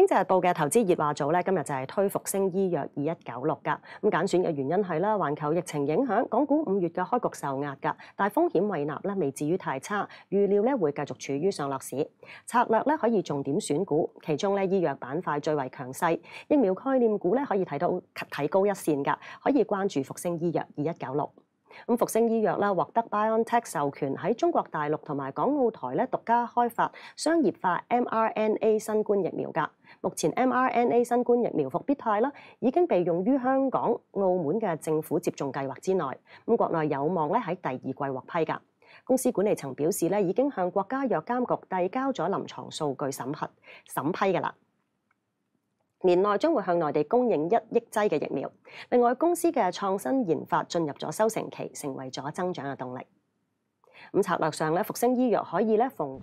经济日嘅投资热话组咧，今日就系推復星医药二一九六噶。咁拣选嘅原因系啦，环球疫情影响，港股五月嘅开局受压噶，但系风险位纳咧未至于太差，预料咧会继续处于上落市。策略咧可以重点选股，其中咧医药板块最为强势，疫苗概念股咧可以睇到提高一线噶，可以关注復星医药二一九六。咁復星醫藥啦，獲得 Biotech n 授權喺中國大陸同埋港澳台咧獨家開發商業化 mRNA 新冠疫苗目前 mRNA 新冠疫苗伏必泰啦，已經被用於香港、澳門嘅政府接種計劃之內。咁國內有望咧喺第二季獲批公司管理層表示咧，已經向國家藥監局遞交咗臨床數據審核审批噶啦。年内將會向內地供應一億劑嘅疫苗。另外，公司嘅創新研發進入咗收成期，成為咗增長嘅動力。咁策略上咧，復星醫藥可以咧，逢